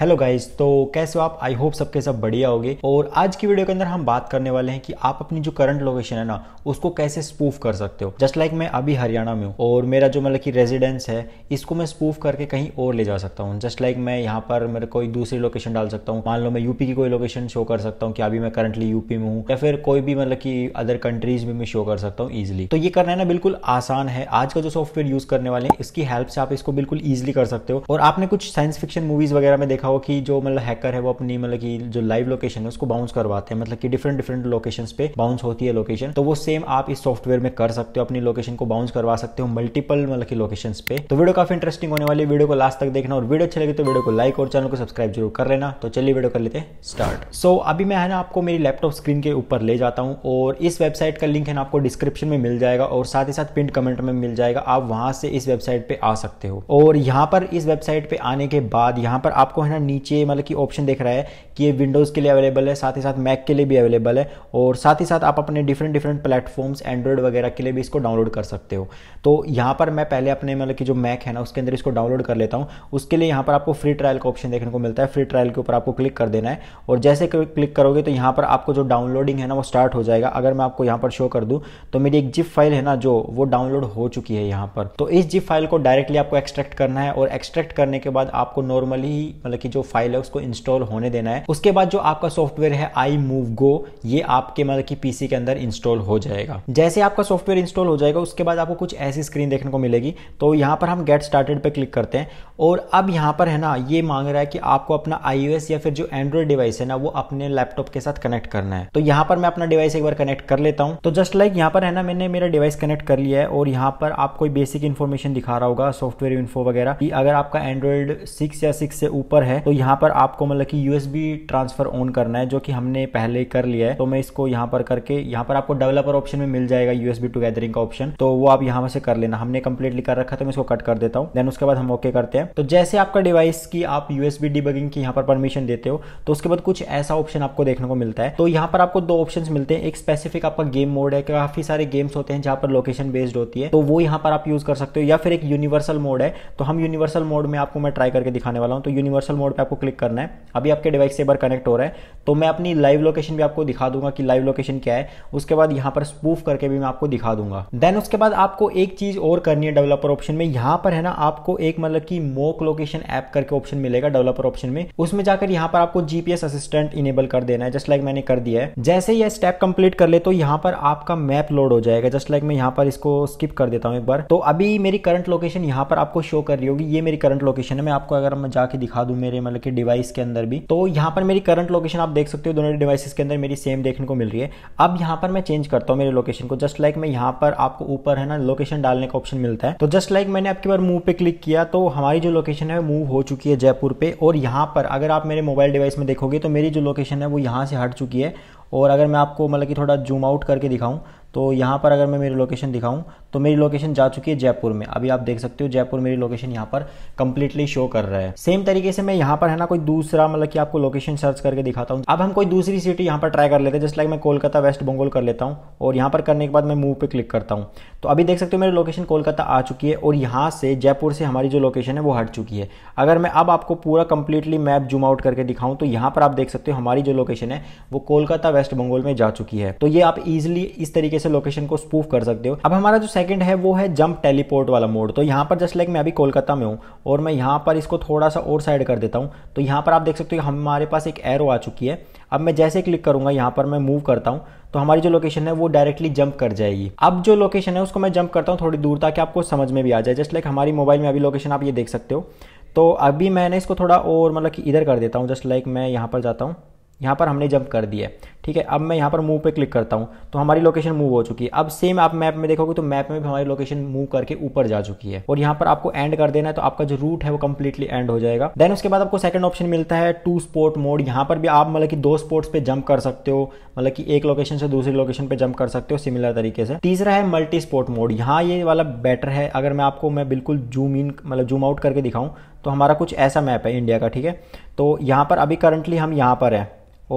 hello guys तो कैसे हो आप आई होप सबके सब बढ़िया होगे और आज की वीडियो के अंदर हम बात करने वाले हैं कि आप अपनी जो करंट लोकेशन है ना उसको कैसे स्पूफ कर सकते हो जस्ट लाइक like मैं अभी हरियाणा में हूँ और मेरा जो मतलब कि रेजिडेंस है इसको मैं स्पूफ करके कहीं और ले जा सकता हूँ जस्ट लाइक मैं यहाँ पर मेरे कोई दूसरी लोकेशन डाल सकता हूँ मान लो मैं यूपी की कोई लोकेशन शो कर सकता हूँ कि अभी मैं करंटली यूपी में हूँ या फिर कोई भी मतलब की अदर कंट्रीज में मैं शो कर सकता हूँ ईजिली तो ये करना है ना बिल्कुल आसान है आज का जो सॉफ्टवेयर यूज करने वाले हैं इसकी हेल्प से आप इसको बिल्कुल ईजिली कर सकते हो और आपने कुछ साइंस फिक्शन मूवीज वगैरह में देखा हो कि जो मतलब हैकर है वो अपनी मतलब की जो लाइव लोकेशन है उसको बाउंस करवाते हैं मतलब कि डिफरेंट डिफरेंट लोकेशन पे बाउंस होती है लोकेशन तो वो सेम आप इस सॉफ्टवेयर में कर सकते हो अपनी लोकेशन को बाउंस करवा सकते हो मल्टीपल मतलब की लोकेशन पे तो वीडियो काफी इंटरेस्टिंग होने वाली वीडियो को लास्ट तक देखना और वीडियो अच्छी लगे तो वीडियो को लाइक और चैनल को सब्सक्राइब जरूर कर लेना तो चलिए वीडियो कर लेते हैं स्टार्ट सो so, अभी मैं है ना आपको मेरी लैपटॉप स्क्रीन के ऊपर ले जाता हूँ और इस वेबसाइट का लिंक है ना आपको डिस्क्रिप्शन में मिल जाएगा और साथ ही साथ पिंट कमेंट में मिल जाएगा आप वहां से इस वेबसाइट पे आ सकते हो और यहाँ पर इस वेबसाइट पे आने के बाद यहाँ पर आपको है ना ना नीचे मतलब कि ऑप्शन देख रहा है कि ये विंडोज़ के लिए अवेलेबल है साथ ही साथ मैक के लिए भी अवेलेबल है और साथ ही साथ आप अपने डिफरेंट डिफरेंट प्लेटफॉर्म्स एंड्रॉयड वगैरह के लिए भी इसको डाउनलोड कर सकते हो तो यहाँ पर मैं पहले अपने मतलब कि जो मैक है ना उसके अंदर इसको डाउनलोड कर लेता हूँ उसके लिए यहाँ पर आपको फ्री ट्रायल का ऑप्शन देखने को मिलता है फ्री ट्रायल के ऊपर आपको क्लिक कर देना है और जैसे क्लिक करोगे तो यहाँ पर आपको जो डाउनलोडिंग है ना वो स्टार्ट हो जाएगा अगर मैं आपको यहाँ पर शो कर दूँ तो मेरी एक जिप फाइल है ना जो वो डाउनलोड हो चुकी है यहाँ पर तो इस जिप फाइल को डायरेक्टली आपको एक्सट्रैक्ट करना है और एक्सट्रैक्ट करने के बाद आपको नॉर्मली मतलब कि जो फाइल है उसको इंस्टॉल होने देना है उसके बाद जो आपका सॉफ्टवेयर है आई मूव गो ये आपके मतलब की पीसी के अंदर इंस्टॉल हो जाएगा जैसे आपका सॉफ्टवेयर इंस्टॉल हो जाएगा उसके बाद आपको कुछ ऐसी स्क्रीन देखने को मिलेगी तो यहाँ पर हम गेट स्टार्टेड पे क्लिक करते हैं और अब यहाँ पर है ना ये मांग रहा है कि आपको अपना आईओएस या फिर जो एंड्रॉइड डिवाइस है ना वो अपने लैपटॉप के साथ कनेक्ट करना है तो यहाँ पर मैं अपना डिवाइस एक बार कनेक्ट कर लेता हूँ तो जस्ट लाइक यहाँ पर है ना मैंने मेरा डिवाइस कनेक्ट कर लिया है और यहाँ पर आप कोई बेसिक इन्फॉर्मेशन दिखा रहा होगा सॉफ्टवेयर इन्फो वगैरह कि अगर आपका एंड्रॉइड सिक्स या सिक्स से ऊपर है तो यहाँ पर आपको मतलब कि यूएसबी ट्रांसफर ऑन करना है जो कि हमने पहले कर लिया है तो मैं इसको यहाँ पर करके यहाँ पर आपको डेवलपर ऑप्शन में मिल जाएगा टू गैदरिंग का ऑप्शन तो वो आप यहाँ से कर लेना हमने कंप्लीटली कर रखा तो मैं इसको कट कर देता हूँ देन उसके बाद हम ओके okay करते हैं तो जैसे आपका डिवाइस की आप यूएसबी डिबगिंग की यहाँ पर परमिशन देते हो तो उसके बाद कुछ ऐसा ऑप्शन आपको देखने को मिलता है तो यहाँ पर आपको दो ऑप्शन मिलते हैं एक स्पेसिफिक आपका गेम मोड है काफी सारे गेम्स होते हैं जहाँ पर लोकेशन बेस्ड होती है तो वो यहाँ पर आप यूज कर सकते हो या फिर एक यूनिवर्सल मोड है तो हम यूनिवर्सल मोड में आपको मैं ट्राई करके दिखाने वाला हूँ तो यूनिवर्सल मोड पे आपको क्लिक करना है अभी आपके डिवाइस से एक बार कनेक्ट हो रहा है तो मैं अपनी लाइव लोकेशन भी आपको दिखा दूंगा कि लाइव लोकेशन क्या है उसके बाद यहाँ पर स्पूफ करके भी मैं आपको दिखा दूंगा देन उसके बाद आपको एक चीज़ और करनी है डेवलपर ऑप्शन में यहाँ पर है ना आपको एक मतलब की मोक लोकेशन ऐप करके ऑप्शन मिलेगा डेवलपर ऑप्शन में उसमें जाकर यहाँ पर आपको जीपीएस असिस्टेंट इनेबल कर देना है जस्ट लाइक मैंने कर दिया है जैसे यह स्टेप कंप्लीट कर ले तो यहाँ पर आपका मैप लोड हो जाएगा जस्ट लाइक मैं यहाँ पर इसको स्किप कर देता हूँ एक बार तो अभी मेरी करंट लोकेशन यहाँ पर आपको शो कर रही होगी ये मेरी करंट लोकेशन है मैं आपको अगर मैं जाके दिखा दूँ मेरे मतलब कि डिवाइस के अंदर भी तो यहाँ पर मेरी करंट लोकेशन आप देख सकते हो दोनों डिवाइसेस के अंदर मेरी सेम देखने को मिल रही है अब यहाँ पर मैं चेंज करता हूँ मेरे लोकेशन को जस्ट लाइक मैं यहाँ पर आपको ऊपर है ना लोकेशन डालने का ऑप्शन मिलता है तो जस्ट लाइक मैंने आपकी बार मूव पे क्लिक किया तो हमारी जो लोकेशन है मूव हो चुकी है जयपुर पे और यहाँ पर अगर आप मेरे मोबाइल डिवाइस में देखोगे तो मेरी जो लोकेशन है वो यहाँ से हट चुकी है और अगर मैं आपको मतलब कि थोड़ा जूम आउट करके दिखाऊं तो यहाँ पर अगर मैं मेरी लोकेशन दिखाऊँ तो मेरी लोकेशन जा चुकी है जयपुर में अभी आप देख सकते हो जयपुर मेरी लोकेशन यहाँ पर कंप्लीटली शो कर रहा है सेम तरीके से मैं यहाँ पर है ना कोई दूसरा मतलब कि आपको लोकेशन सर्च करके दिखाता हूँ अब हम कोई दूसरी सिटी यहाँ पर ट्राई कर लेते हैं जस्ट लाइक मैं कोलकाता वेस्ट बंगाल कर लेता हूँ और यहाँ पर करने के बाद मैं मूव पर क्लिक करता हूँ तो अभी देख सकते हो मेरी लोकेशन कोलकाता आ चुकी है और यहाँ से जयपुर से हमारी जो लोकेशन है वो हट चुकी है अगर मैं अब आपको पूरा कंप्लीटली मैप जूम आउट करके दिखाऊँ तो यहाँ पर आप देख सकते हो हमारी जो लोकेशन है वो कोलकाता वेस्ट बंगाल में जा चुकी है तो ये आप इजिली इस तरीके से लोकेशन को स्पूफ कर सकते हो अब हमारा जो सेकंड है वो है जंप टेलीपोर्ट वाला मोड तो यहाँ पर जस्ट लाइक मैं अभी कोलकाता में हूँ और मैं यहाँ पर इसको थोड़ा सा और साइड कर देता हूँ तो यहाँ पर आप देख सकते हो हमारे पास एक एरो आ चुकी है अब मैं जैसे क्लिक करूंगा यहाँ पर मैं मूव करता हूँ तो हमारी जो लोकेशन है वो डायरेक्टली जंप कर जाएगी अब जो लोकेशन है उसको मैं जंप करता हूँ थोड़ी दूर ताकि आपको समझ में भी आ जाए जस्ट लाइक हमारी मोबाइल में अभी लोकेशन आप ये देख सकते हो तो अभी मैंने इसको थोड़ा और मतलब कि इधर कर देता हूँ जस्ट लाइक मैं यहाँ पर जाता हूँ यहाँ पर हमने जंप कर दिया ठीक है अब मैं यहाँ पर मूव पे क्लिक करता हूँ तो हमारी लोकेशन मूव हो चुकी है अब सेम आप मैप में देखोगे तो मैप में भी हमारी लोकेशन मूव करके ऊपर जा चुकी है और यहाँ पर आपको एंड कर देना है तो आपका जो रूट है वो कंप्लीटली एंड हो जाएगा देन उसके बाद आपको सेकंड ऑप्शन मिलता है टू स्पोर्ट मोड यहाँ पर भी आप मतलब कि दो स्पोर्ट्स पे जंप कर सकते हो मतलब की एक लोकेशन से दूसरी लोकेशन पे जंप कर सकते हो सिमिलर तरीके से तीसरा है मल्टी स्पोर्ट मोड यहाँ ये वाला बेटर है अगर मैं आपको मैं बिल्कुल जूम इन मतलब जूम आउट करके दिखाऊँ तो हमारा कुछ ऐसा मैप है इंडिया का ठीक है तो यहाँ पर अभी करंटली हम यहाँ पर है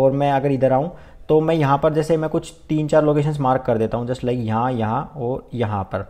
और मैं अगर इधर आऊँ तो मैं यहाँ पर जैसे मैं कुछ तीन चार लोकेशंस मार्क कर देता हूँ जस्ट लाइक यहाँ यहाँ और यहाँ पर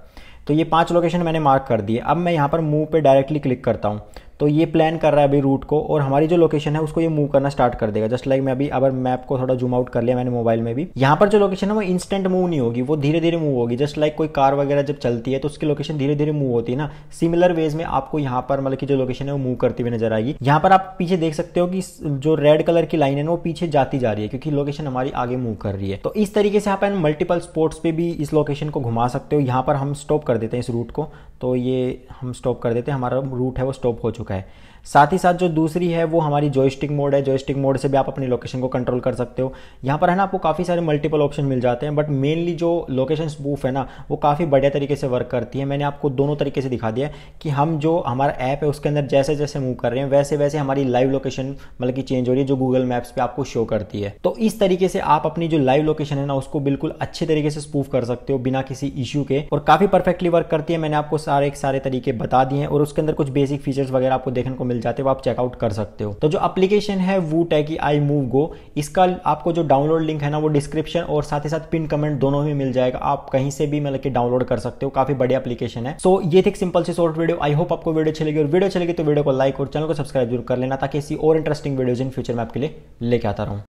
तो ये पांच लोकेशन मैंने मार्क कर दिए अब मैं यहाँ पर मूव पे डायरेक्टली क्लिक करता हूँ तो ये प्लान कर रहा है अभी रूट को और हमारी जो लोकेशन है उसको ये मूव करना स्टार्ट कर देगा जस्ट लाइक मैं अभी अगर मैप को थोड़ा जूम आउट कर लिया मैंने मोबाइल में भी यहाँ पर जो लोकेशन है वो इंस्टेंट मूव नहीं होगी वो धीरे धीरे मूव होगी जस्ट लाइक कोई कार वगैरह जब चलती है तो उसकी लोकेशन धीरे धीरे मूव होती है ना सिमिलर वेज में आपको यहाँ पर मतलब की जो लोकेशन है वो मूव करती हुई नजर आएगी यहाँ पर आप पीछे देख सकते हो कि जो रेड कलर की लाइन है वो पीछे जाती जा रही है क्योंकि लोकेशन हमारी आगे मूव कर रही है तो इस तरीके से आप मल्टीपल स्पोर्ट्स पे भी इस लोकेशन को घुमा सकते हो यहाँ पर हम स्टॉप कर देते हैं इस रूट को तो ये हम स्टॉप कर देते हैं हमारा रूट है वो स्टॉप हो चुका है साथ ही साथ जो दूसरी है वो हमारी जॉयस्टिक मोड है जॉयस्टिक मोड से भी आप अपनी लोकेशन को कंट्रोल कर सकते हो यहाँ पर है ना आपको काफ़ी सारे मल्टीपल ऑप्शन मिल जाते हैं बट मेनली जो लोकेशन स्पूफ है ना वो काफ़ी बढ़िया तरीके से वर्क करती है मैंने आपको दोनों तरीके से दिखा दिया कि हम जो हमारा ऐप है उसके अंदर जैसे जैसे मूव कर रहे हैं वैसे वैसे हमारी लाइव लोकेशन मतलब कि चेंज हो रही है जो गूगल मैप्स पे आपको शो करती है तो इस तरीके से आप अपनी जो लाइव लोकेशन है ना उसको बिल्कुल अच्छे तरीके से स्पूफ कर सकते हो बिना किसी इश्यू के और काफ़ी परफेक्टली वर्क करती है मैंने आपको सारे सारे तरीके बता दिए हैं और उसके अंदर कुछ बेसिक फीचर्स वगैरह आपको देखने को मिल मिल जाते हैं वो आप चेकआउट कर सकते हो तो जो एप्लीकेशन है वो टैगी आई मूव गो इसका आपको जो डाउनलोड लिंक है ना वो डिस्क्रिप्शन और साथ ही साथ पिन कमेंट दोनों में मिल जाएगा आप कहीं से भी मतलब कि डाउनलोड कर सकते हो काफी बड़ी एप्लीकेशन है सो so, ये थी सिंपल सी शॉर्ट वीडियो आई होप आपको वीडियो चलेगी और वीडियो चलेगी तो वीडियो को लाइक और चैनल को सब्सक्राइब जरूर कर लेना ताकि ऐसी और इंटरेस्टिंग वीडियोज इन फ्यूचर में आपके लिए लेके आता रहूँ